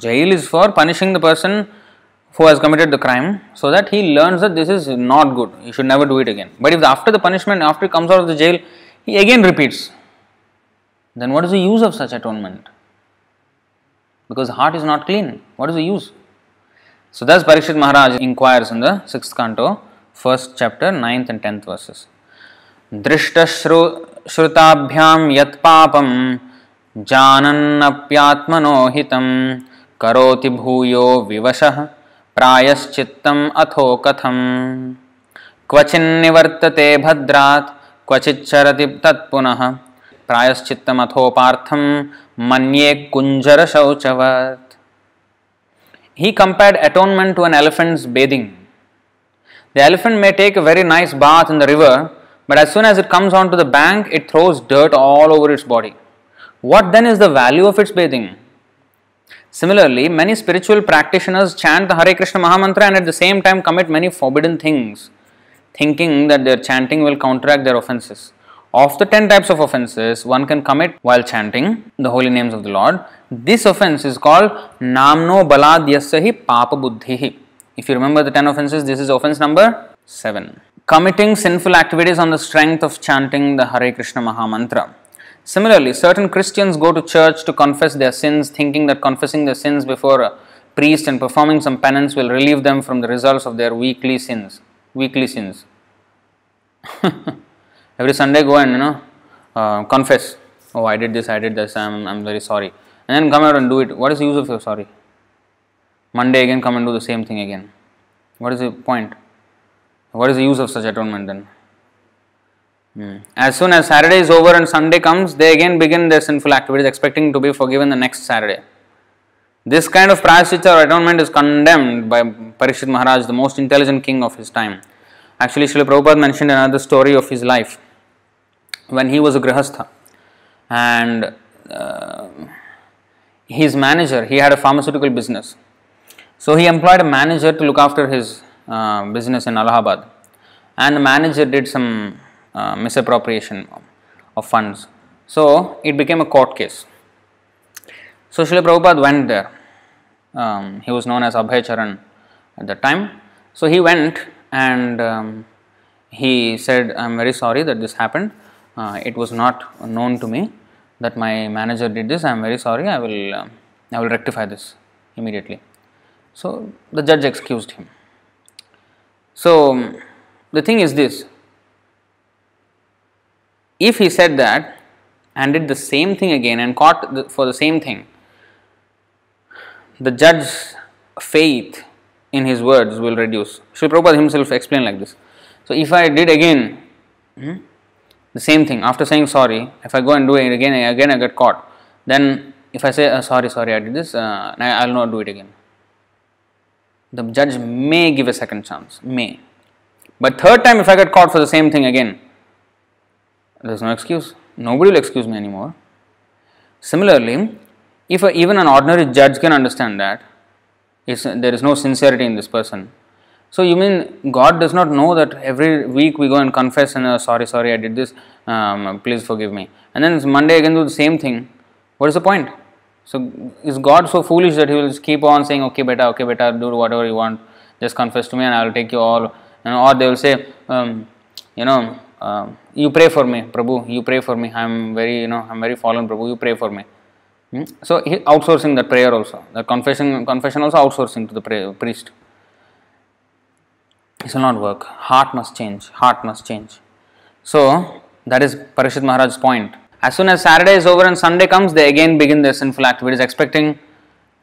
Jail is for punishing the person who has committed the crime so that he learns that this is not good, he should never do it again. But if after the punishment, after he comes out of the jail, he again repeats, then what is the use of such atonement? Because the heart is not clean, what is the use? So thus Parikshit Maharaj inquires in the sixth canto, first chapter, ninth and tenth verses. दृष्टश्रुताभ्यां यत्पापं जानन्नप्यात्मनो हितम् करोति भूयो विवशः प्रायश्चित्तम् अथो कथम् तत्न भद्रात् क्वचिच्छरति तत्पुनः प्रायश्चित्तमथोपार्थं मन्ये कुञ्जरशौचवत् he compared atonement to an elephant's bathing the elephant may take a very nice bath in the river but as soon as it comes on to the bank it throws dirt all over its body what then is the value of its bathing Similarly, many spiritual practitioners chant the Hare Krishna Mahamantra and at the same time commit many forbidden things, thinking that their chanting will counteract their offenses. Of the 10 types of offenses one can commit while chanting the holy names of the Lord, this offense is called Namno Baladyasahi Papa Buddhihi. If you remember the 10 offenses, this is offense number 7. Committing sinful activities on the strength of chanting the Hare Krishna Mahamantra. Similarly, certain Christians go to church to confess their sins, thinking that confessing their sins before a priest and performing some penance will relieve them from the results of their weekly sins. Weekly sins. Every Sunday, go and you know uh, confess. Oh, I did this. I did this. I'm I'm very sorry. And then come out and do it. What is the use of your sorry? Monday again, come and do the same thing again. What is the point? What is the use of such atonement then? Mm. As soon as Saturday is over and Sunday comes, they again begin their sinful activities, expecting to be forgiven the next Saturday. This kind of prashitta or atonement is condemned by Parishit Maharaj, the most intelligent king of his time. Actually, Srila Prabhupada mentioned another story of his life when he was a grihastha and uh, his manager, he had a pharmaceutical business. So, he employed a manager to look after his uh, business in Allahabad and the manager did some um, misappropriation of funds. So, it became a court case. So, Srila Prabhupada went there. Um, he was known as Abhay Charan at that time. So, he went and um, he said, I am very sorry that this happened. Uh, it was not known to me that my manager did this. I am very sorry. I will, uh, I will rectify this immediately. So, the judge excused him. So, the thing is this if he said that and did the same thing again and caught the, for the same thing, the judge's faith in his words will reduce. Sri Prabhupada himself explained like this. So, if I did again hmm, the same thing after saying sorry, if I go and do it again, again I get caught, then if I say uh, sorry, sorry, I did this, uh, I will not do it again. The judge may give a second chance, may. But third time, if I get caught for the same thing again, there's no excuse. Nobody will excuse me anymore. Similarly, if a, even an ordinary judge can understand that there is no sincerity in this person, so you mean God does not know that every week we go and confess and uh, sorry, sorry, I did this, um, please forgive me. And then Monday again do the same thing. What is the point? So is God so foolish that He will keep on saying, okay, beta, okay, beta, do whatever you want, just confess to me and I will take you all. You know, or they will say, um, you know, uh, you pray for me, Prabhu, you pray for me, I am very, you know, I am very fallen, Prabhu, you pray for me. Hmm? So, he outsourcing that prayer also, the confession, confession also outsourcing to the prayer, priest. This will not work. Heart must change, heart must change. So, that is Parishit Maharaj's point. As soon as Saturday is over and Sunday comes, they again begin their sinful activities, expecting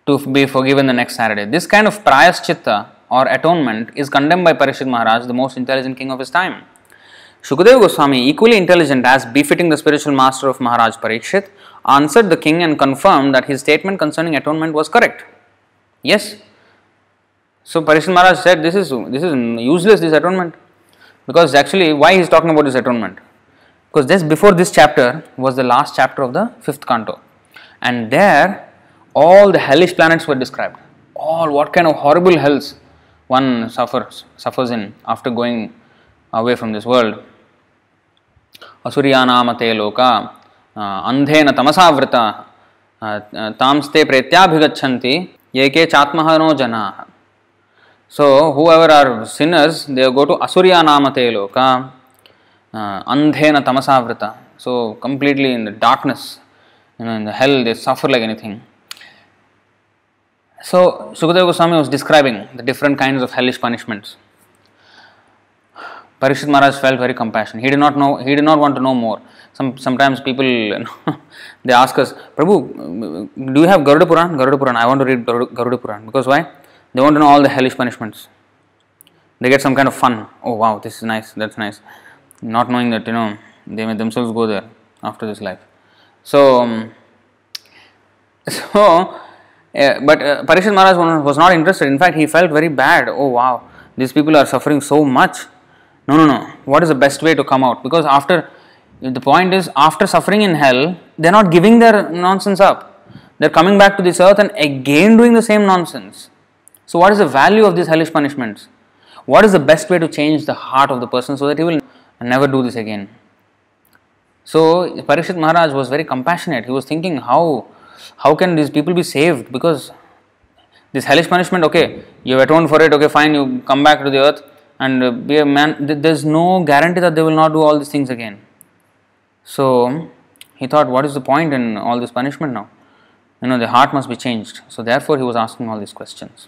to be forgiven the next Saturday. This kind of prayaschitta or atonement is condemned by Parishit Maharaj, the most intelligent king of his time. Shukdev Goswami, equally intelligent as befitting the spiritual master of Maharaj Parikshit, answered the king and confirmed that his statement concerning atonement was correct. Yes. So Parikshit Maharaj said, this is, this is useless, this atonement. Because actually, why he is talking about this atonement? Because just before this chapter was the last chapter of the fifth canto. And there, all the hellish planets were described. All what kind of horrible hells one suffers, suffers in after going away from this world. Asuryanamate loka uh, andhena tamasavrata uh, uh, tamste pretyabhigachanti yeke chatmahano jana. So, whoever are sinners, they go to Asuryanamate loka andhena tamasavrata. So, completely in the darkness, you know, in the hell, they suffer like anything. So, Sukadeva Goswami was describing the different kinds of hellish punishments. Parikshit Maharaj felt very compassionate. He did not know. He did not want to know more. Some sometimes people they ask us, Prabhu, mm, do you have Garuda Puran? Garuda Puran. I want to read Garuda Puran because why? They want to know all the hellish punishments. They get some kind of fun. Oh wow, this is nice. That's nice. Not knowing that you know they may themselves go there after this life. So, um, so. Uh, but uh, Parikshit Maharaj was not interested. In fact, he felt very bad. Oh wow, these people are suffering so much no, no, no. What is the best way to come out? Because after the point is after suffering in hell, they're not giving their nonsense up. They're coming back to this earth and again doing the same nonsense. So, what is the value of these hellish punishments? What is the best way to change the heart of the person so that he will never do this again? So, Parikshit Maharaj was very compassionate. He was thinking, how, how can these people be saved? Because this hellish punishment, okay, you've atoned for it, okay, fine, you come back to the earth and uh, be a man there's no guarantee that they will not do all these things again so he thought what is the point in all this punishment now you know the heart must be changed so therefore he was asking all these questions